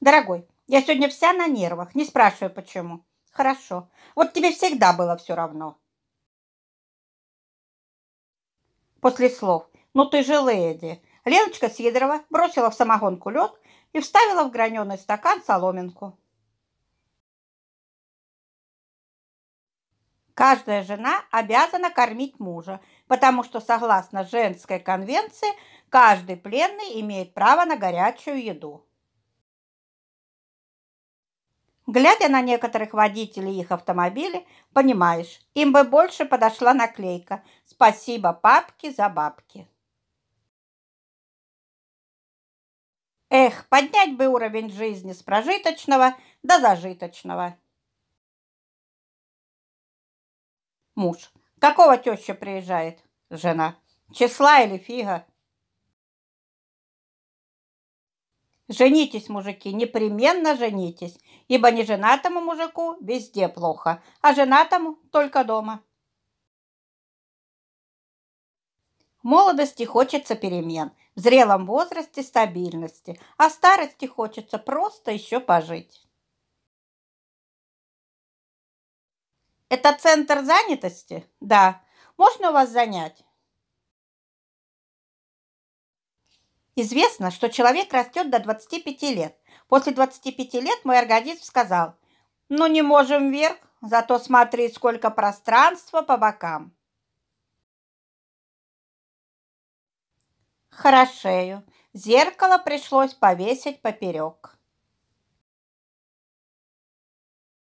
Дорогой, я сегодня вся на нервах, не спрашивай почему. Хорошо. Вот тебе всегда было все равно. После слов «Ну ты же леди!» Леночка Сидорова бросила в самогонку лед и вставила в граненый стакан соломинку. Каждая жена обязана кормить мужа, потому что, согласно женской конвенции, каждый пленный имеет право на горячую еду. Глядя на некоторых водителей их автомобилей, понимаешь, им бы больше подошла наклейка «Спасибо папке за бабки». Эх, поднять бы уровень жизни с прожиточного до зажиточного. Муж. Какого теща приезжает? Жена. Числа или фига? Женитесь, мужики, непременно женитесь, ибо не женатому мужику везде плохо, а женатому только дома. В молодости хочется перемен, в зрелом возрасте стабильности, а в старости хочется просто еще пожить. Это центр занятости? Да. Можно у вас занять? Известно, что человек растет до 25 лет. После 25 лет мой организм сказал, ну не можем вверх, зато смотри, сколько пространства по бокам. Хорошею. Зеркало пришлось повесить поперек.